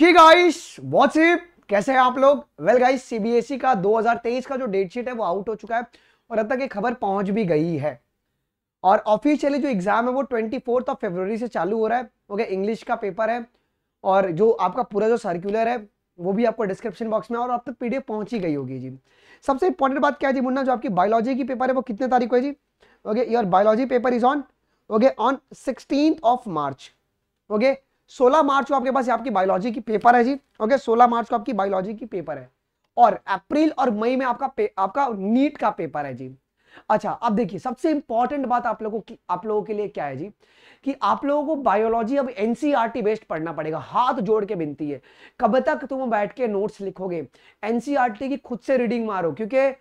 ही guys WhatsApp कैसे हैं आप लोग वेल गाइस सीबीएसई का 2023 का जो डेट शीट है वो आउट हो चुका है और अब तक ये खबर पहुंच भी गई है और ऑफिशियली जो एग्जाम है वो ट्वेंटी फोर्थ ऑफ फेबर से चालू हो रहा है ओके इंग्लिश का पेपर है और जो आपका पूरा जो सर्कुलर है वो भी आपको डिस्क्रिप्शन बॉक्स में और अब तक पीडीएफ पहुंच ही गई होगी जी सबसे इंपॉर्टेंट बात क्या है जी मुन्ना जो आपकी बायोलॉजी की पेपर है वो कितने तारीख को है जी okay your biology paper is on okay on sixteen of March okay okay, सोलह मार्च को आपके पास आपकी बायोलॉजी की पेपर है जी ओके 16 मार्च को आपकी बायोलॉजी की पेपर है और अप्रैल और मई में आपका आपका नीट का पेपर है जी अच्छा अब देखिए सबसे इंपॉर्टेंट बात आप लोगों की आप लोगों के लिए क्या है जी कि आप लोगों को बायोलॉजी अब एनसीईआरटी बेस्ड e पढ़ना पड़ेगा हाथ जोड़ के बिनती है कब तक तुम बैठ के नोट्स लिखोगे एनसीईआरटी e की खुद से रीडिंग मारो क्योंकि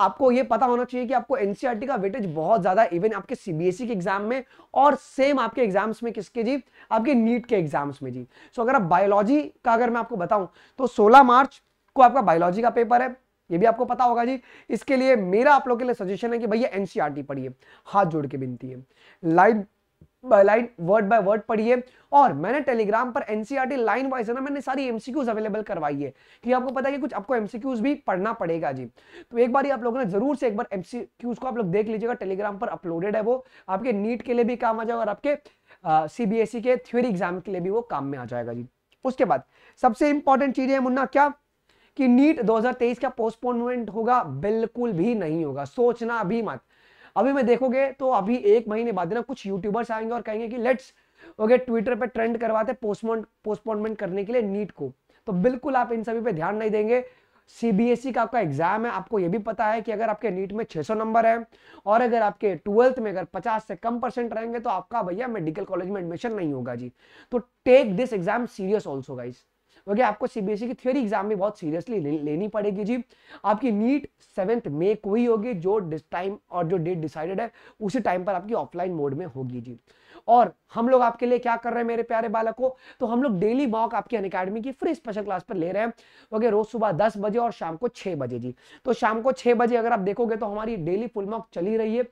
आपको ये पता होना चाहिए कि आपको एनसीआरटी e का वेटेज बहुत ज्यादा इवन आपके सीबीएसई e के एग्जाम में और सेम आपके एग्जाम्स में किसके जी आपके नीट के एग्जाम्स में जी सो अगर आप बायोलॉजी का अगर मैं आपको बताऊं तो 16 मार्च को आपका बायोलॉजी का पेपर है ये भी आपको पता होगा जी इसके लिए मेरा आप लोग के लिए सजेशन है कि भैया एनसीआरटी e पढ़िए हाथ जोड़ के बिनती है live line word by word पढ़िए और मैंने टेलीग्राम पर एनसीआरटी लाइन वाइज है ना मैंने सारी एमसीक्यूज अवेलेबल करवाई है कि आपको पता है कि कुछ आपको एमसीक्यूज भी पढ़ना पड़ेगा जी तो एक बार ही आप लोगों ने जरूर से एक बार एमसीक्यूज को आप लोग देख लीजिएगा टेलीग्राम पर अपलोडेड है वो आपके नीट के लिए भी काम आ जाएगा और आपके सीबीएसई e के थ्योरी एग्जाम के लिए भी वो काम में आ जाएगा जी उसके बाद सबसे इंपॉर्टेंट चीज है मुन्ना क्या कि नीट 2023 का पोस्टपोनमेंट होगा बिल्कुल भी नहीं होगा सोचना भी मत अभी मैं देखोगे तो अभी एक महीने बाद ना कुछ यूट्यूबर्स आएंगे और कहेंगे कि लेट्स ओके ट्विटर पर ट्रेंड करवाते पोस्टपोन पोस्टपोनमेंट करने के लिए नीट को तो बिल्कुल आप इन सभी पे ध्यान नहीं देंगे सीबीएसई e का आपका एग्जाम है आपको यह भी पता है कि अगर आपके नीट में 600 नंबर है और अगर आपके ट्वेल्थ में अगर 50 से कम परसेंट रहेंगे तो आपका भैया मेडिकल कॉलेज में एडमिशन नहीं होगा जी तो take this exam serious also guys वगैरह आपको सीबीएसई e की थ्योरी एग्जाम में बहुत सीरियसली ले, लेनी पड़ेगी जी आपकी नीट सेवेंथ मे को ही होगी जो टाइम और जो डेट डिसाइडेड है उसी टाइम पर आपकी ऑफलाइन मोड में होगी जी और हम लोग आपके लिए क्या कर रहे हैं मेरे प्यारे बालकों तो हम लोग डेली मॉक आपके अन अकेडमी की फ्री स्पेशल क्लास पर ले रहे हैं ओके रोज सुबह दस बजे और शाम को छः बजे जी तो शाम को छः बजे अगर आप देखोगे तो हमारी डेली फुल मॉक चली रही है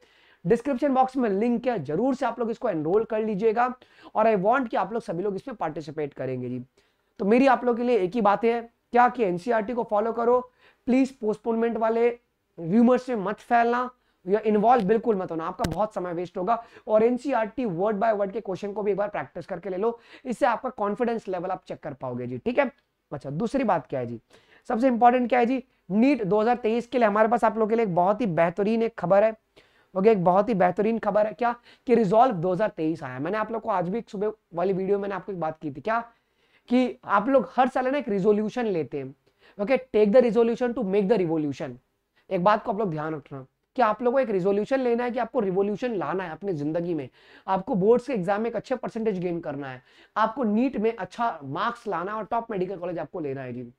डिस्क्रिप्शन बॉक्स में लिंक है जरूर से आप लोग इसको एनरोल कर लीजिएगा और आई वॉन्ट कि आप लोग सभी लोग इसमें पार्टिसिपेट करेंगे जी तो मेरी आप लोग के लिए एक ही बात है क्या कि एनसीईआरटी e को फॉलो करो प्लीज पोस्टपोनमेंट वाले व्यूमर से मत फैलना या इन्वॉल्व बिल्कुल मत होना आपका बहुत समय वेस्ट होगा और एनसीईआरटी वर्ड बाय वर्ड के क्वेश्चन को भी एक बार प्रैक्टिस करके ले लो इससे आपका कॉन्फिडेंस लेवल आप चेक कर पाओगे जी ठीक है अच्छा दूसरी बात क्या है जी सबसे इंपॉर्टेंट क्या है जी नीट 2023 के लिए हमारे पास आप लोगों के लिए एक बहुत ही बेहतरीन एक खबर है ओके एक बहुत ही बेहतरीन खबर है क्या कि रिजॉल्व 2023 आया मैंने आप लोग को आज भी एक सुबह वाली वीडियो में आपको एक बात की थी क्या कि आप लोग हर साल ना एक रिजोल्यूशन लेते हैं okay take the resolution to make the revolution एक बात को आप लोग ध्यान रखना कि आप लोगों को एक रिजोल्यूशन लेना है कि आपको रिवोल्यूशन लाना है अपनी जिंदगी में आपको बोर्ड्स के एग्जाम में एक अच्छे परसेंटेज गेन करना है आपको नीट में अच्छा मार्क्स लाना है और टॉप मेडिकल कॉलेज आपको लेना है जी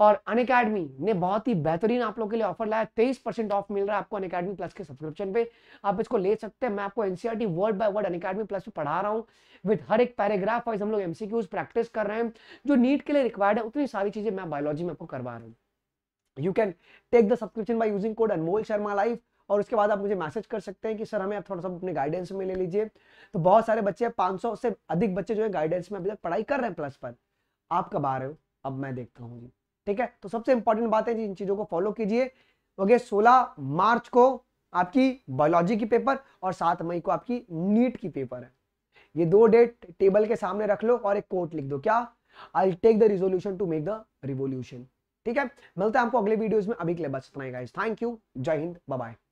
और अनकेडमी ने बहुत ही बेहतरीन आप लोगों के लिए ऑफर लाया तेईस परसेंट ऑफ मिल रहा है आपको अनकेडमी प्लस के सब्सक्रिप्शन पे आप इसको ले सकते हैं मैं आपको NCERT word by word Unacademy plus पे पढ़ा रहा हूँ विद हर एक पैराग्राफ वाइज हम लोग एमसीक्यूज प्रैक्टिस कर रहे हैं जो नीट के लिए रिक्वायर्ड है उतनी सारी चीजें मैं बायोलॉजी में आपको करवा रहा हूँ you can take the subscription by using code Anmol Sharma life और उसके बाद आप मुझे मैसेज कर सकते हैं कि सर हमें आप थोड़ा सा अपने गाइडेंस में ले लीजिए तो बहुत सारे बच्चे हैं 500 से अधिक बच्चे जो है गाइडेंस में अभी तक पढ़ाई कर रहे हैं प्लस पर आप कब आ रहे हो अब मैं देखता हूँ जी ठीक है तो सबसे इंपॉर्टेंट बात है इन चीज़ों को फॉलो कीजिए ओके सोलह मार्च को आपकी बायोलॉजी की पेपर और सात मई को आपकी नीट की पेपर है ये दो डेट टेबल के सामने रख लो और एक कोट लिख दो क्या I take the resolution to make the revolution ठीक है मिलते हैं आपको अगले वीडियोस में अभी के लिए बस इतना ही गाइस थैंक यू जय हिंद बाय बाय